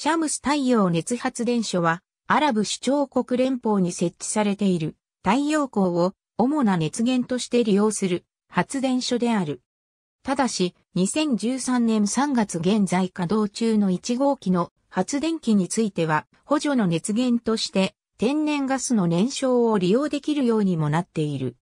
シャムス太陽熱発電所は、アラブ首長国連邦に設置されている太陽光を主な熱源として利用する発電所である。ただし、2013年3月現在稼働中の1号機の発電機については、補助の熱源として天然ガスの燃焼を利用できるようにもなっている。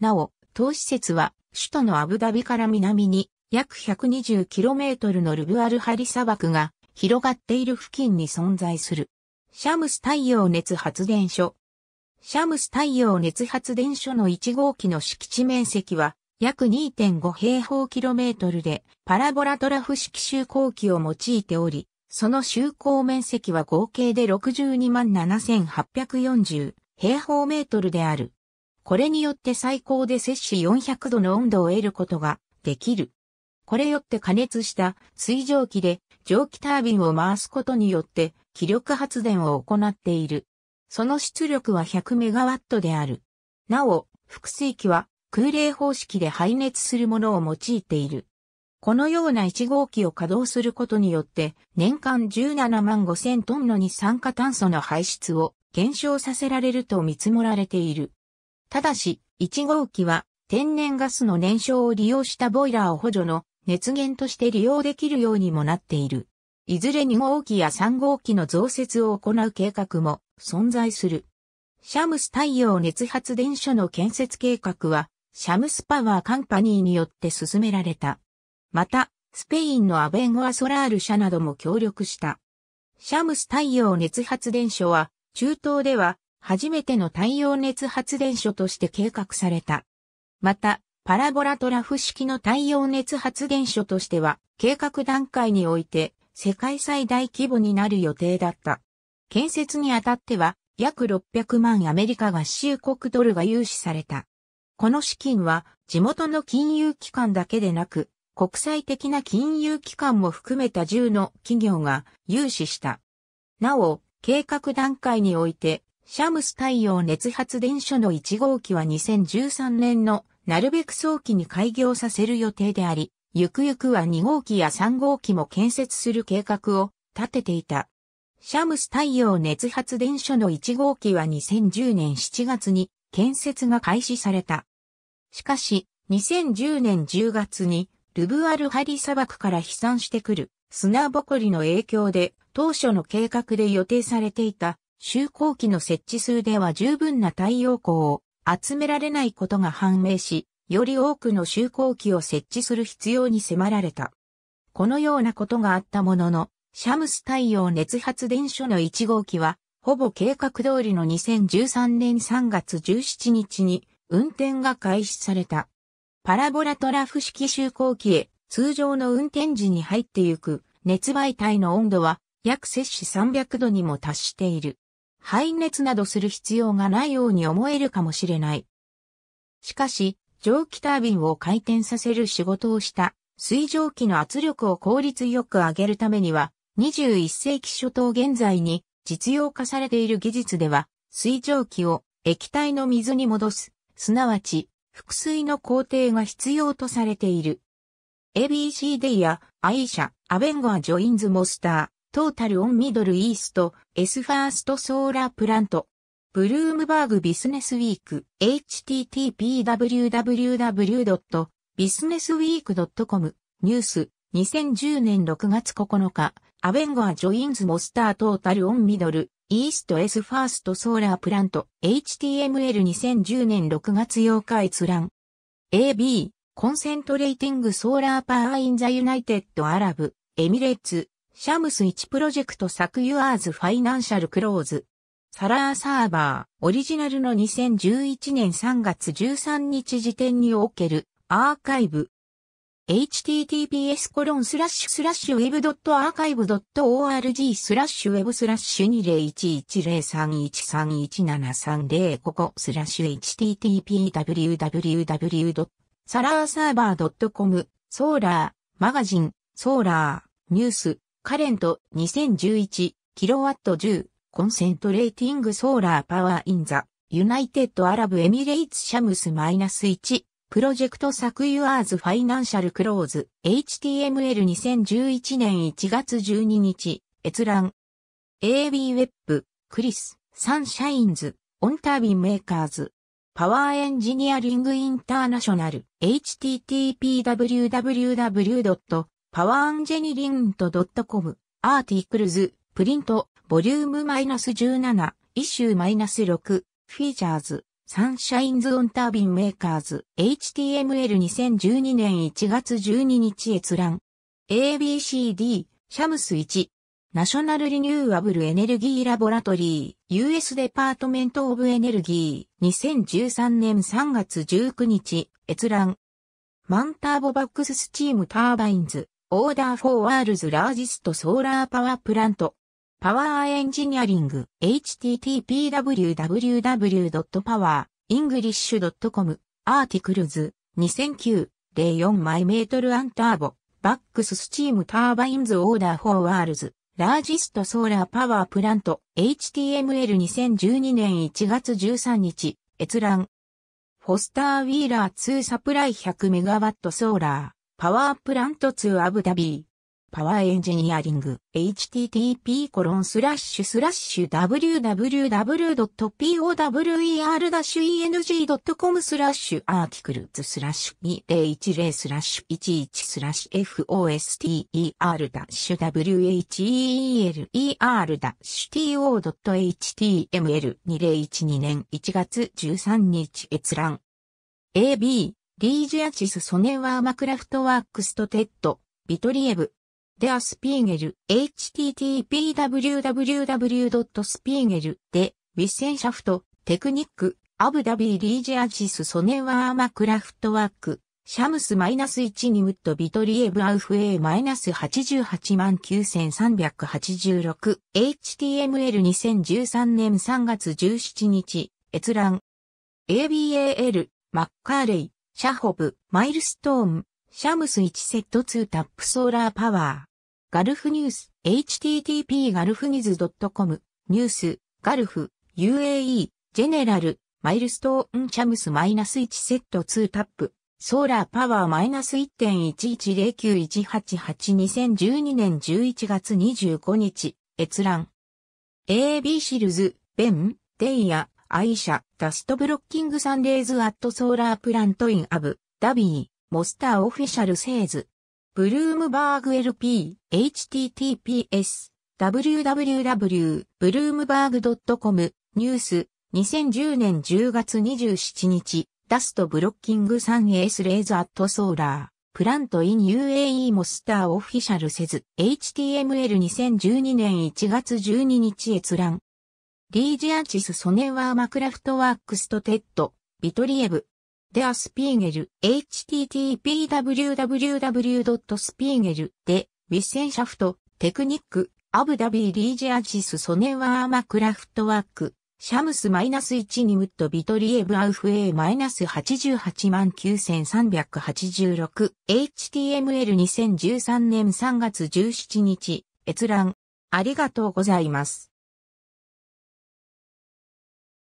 なお、当施設は首都のアブダビから南に約 120km のルブアルハリ砂漠が広がっている付近に存在する。シャムス太陽熱発電所。シャムス太陽熱発電所の1号機の敷地面積は約2.5平方キロメートルでパラボラトラフ式集光機を用いており、その集光面積は合計で62万7840平方メートルである。これによって最高で摂氏400度の温度を得ることができる。これよって加熱した水蒸気で蒸気タービンを回すことによって気力発電を行っている。その出力は100メガワットである。なお、複水器は空冷方式で排熱するものを用いている。このような1号機を稼働することによって年間17万5千トンの二酸化炭素の排出を減少させられると見積もられている。ただし、1号機は天然ガスの燃焼を利用したボイラーを補助の熱源として利用できるようにもなっている。いずれ2号機や3号機の増設を行う計画も存在する。シャムス太陽熱発電所の建設計画は、シャムスパワーカンパニーによって進められた。また、スペインのアベンゴアソラール社なども協力した。シャムス太陽熱発電所は、中東では初めての太陽熱発電所として計画された。また、パラボラトラフ式の太陽熱発電所としては、計画段階において、世界最大規模になる予定だった。建設にあたっては、約600万アメリカ合衆国ドルが融資された。この資金は、地元の金融機関だけでなく、国際的な金融機関も含めた10の企業が融資した。なお、計画段階において、シャムス太陽熱発電所の1号機は2013年のなるべく早期に開業させる予定であり、ゆくゆくは2号機や3号機も建設する計画を立てていた。シャムス太陽熱発電所の1号機は2010年7月に建設が開始された。しかし、2010年10月にルブアルハリ砂漠から飛散してくる砂ぼこりの影響で当初の計画で予定されていた就航機の設置数では十分な太陽光を集められないことが判明し、より多くの就航機を設置する必要に迫られた。このようなことがあったものの、シャムス太陽熱発電所の1号機は、ほぼ計画通りの2013年3月17日に運転が開始された。パラボラトラフ式就航機へ通常の運転時に入ってゆく熱媒体の温度は約摂氏300度にも達している。排熱などする必要がないように思えるかもしれない。しかし、蒸気タービンを回転させる仕事をした水蒸気の圧力を効率よく上げるためには、21世紀初頭現在に実用化されている技術では、水蒸気を液体の水に戻す、すなわち、複水の工程が必要とされている。ABCD や I 社、アベンゴア・ジョインズ・モスター。トータルオンミドルイースト、エスファーストソーラープラント。ブルームバーグビスネスウィーク、http://www.businessweek.com、ニュース、2010年6月9日、アベンゴアジョインズモスタートータルオンミドル、イーストエスファーストソーラープラント、HTML2010 年6月8日閲覧。AB、コンセントレーティングソーラーパーインザユナイテッドアラブ、エミレッツ、シャムス1プロジェクト作ユアーズファイナンシャルクローズ。サラーサーバー、オリジナルの2011年3月13日時点におけるアーカイブ。https コロンスラッシュスラッシュ web.archive.org スラッシュ web スラッシュ201103131735こスラッシュ http w w w サラーサーバー c o m ソーラーマガジンソーラーニュースカレント2011キロワット10コンセントレーティングソーラーパワーインザユナイテッドアラブエミレイツシャムスマイナス1プロジェクトサクユアーズファイナンシャルクローズ HTML2011 年1月12日閲覧 AB ウェブクリスサンシャインズオンタービンメーカーズパワーエンジニアリングインターナショナル httpwww. パワーアンジェニリント .com、アーティクルズ、プリント、ボリューム -17、イシューマイナス -6、フィーチャーズ、サンシャインズ・オン・タービン・メーカーズ、HTML2012 年1月12日閲覧。ABCD、シャムス1、ナショナル・リニューアブル・エネルギー・ラボラトリー、US デパートメント・オブ・エネルギー、2013年3月19日、閲覧。マンターボバックス・スチーム・ターバインズ、オーダーフォーワールズラージストソーラーパワープラント。パワーエンジニアリング httpwww.powerenglish.com アーティクルズ2009-04マイメートルアンターボバックススチームターバインズオーダーフォーワールズラージストソーラーパワープラント HTML2012 年1月13日閲覧フォスターウィーラー2サプライ 100MW ソーラーパワープラント2アブダビー。パワーエンジニアリング http コロンスラッシュスラッシュ www.power-eng.com スラッシュアーキクルズスラッシュ2010スラッシュ11スラッシュ f o s t e r w h e l e r t o h t m l 2 0 1 2年1月13日閲覧 AB リージアチス・ソネワーマクラフトワークスとテッド、ビトリエブ、デアスピーゲル、http://www.spiegel で、ウィッセンシャフト、テクニック、アブダビーリージアチス・ソネワーマクラフトワーク、シャムス -1 にムットビトリエブアウフ A-889,386 HTML2013 年3月17日閲覧 ABAL マッカーレイシャホブ、マイルストーン、シャムス1セット2タップソーラーパワー。ガルフニュース、http ガルフニズ .com、ニュース、ガルフ、UAE、ジェネラル、マイルストーンシャムスマイナス1セット2タップ、ソーラーパワーマイナス1.11091882012年11月25日、閲覧。AB シルズ、ベン、デイヤ、愛車、ダストブロッキングサンレーズアットソーラープラントインアブ、ダビー、モスターオフィシャルセーズ。ブルームバーグ LP、https、w w w ブルームバーグ c o m ニュース、2010年10月27日、ダストブロッキングースレーズアットソーラー。プラントイン UAE モスターオフィシャルせず、HTML2012 年1月12日閲覧。リージアチス・ソネワーマクラフトワークスとテッド、ビトリエブ、デアスピーゲル、http://www.spiegel で、ウィッセンシャフト、テクニック、アブダビーリージアチス・ソネワーマクラフトワーク、シャムス -1 ニムットビトリエブアウフ A-889,386、HTML2013 年3月17日、閲覧、ありがとうございます。